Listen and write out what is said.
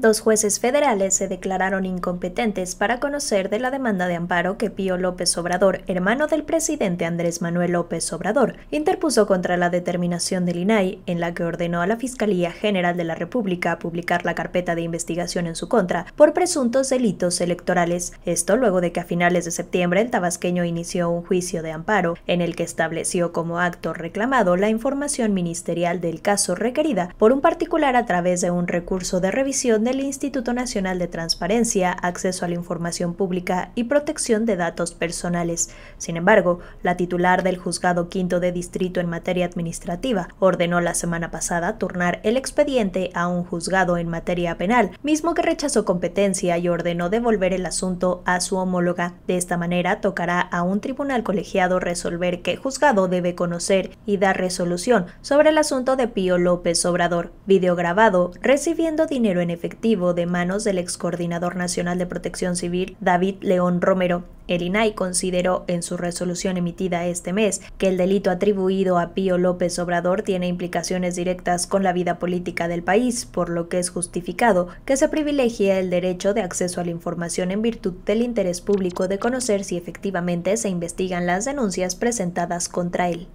Dos jueces federales se declararon incompetentes para conocer de la demanda de amparo que Pío López Obrador, hermano del presidente Andrés Manuel López Obrador, interpuso contra la determinación del INAI, en la que ordenó a la Fiscalía General de la República publicar la carpeta de investigación en su contra por presuntos delitos electorales. Esto luego de que a finales de septiembre el tabasqueño inició un juicio de amparo en el que estableció como acto reclamado la información ministerial del caso requerida por un particular a través de un recurso de revisión de del Instituto Nacional de Transparencia, Acceso a la Información Pública y Protección de Datos Personales. Sin embargo, la titular del Juzgado Quinto de Distrito en materia administrativa ordenó la semana pasada turnar el expediente a un juzgado en materia penal, mismo que rechazó competencia y ordenó devolver el asunto a su homóloga. De esta manera, tocará a un tribunal colegiado resolver qué juzgado debe conocer y dar resolución sobre el asunto de Pío López Obrador, videograbado recibiendo dinero en efectivo de manos del excoordinador nacional de protección civil David León Romero. El INAI consideró en su resolución emitida este mes que el delito atribuido a Pío López Obrador tiene implicaciones directas con la vida política del país, por lo que es justificado que se privilegie el derecho de acceso a la información en virtud del interés público de conocer si efectivamente se investigan las denuncias presentadas contra él.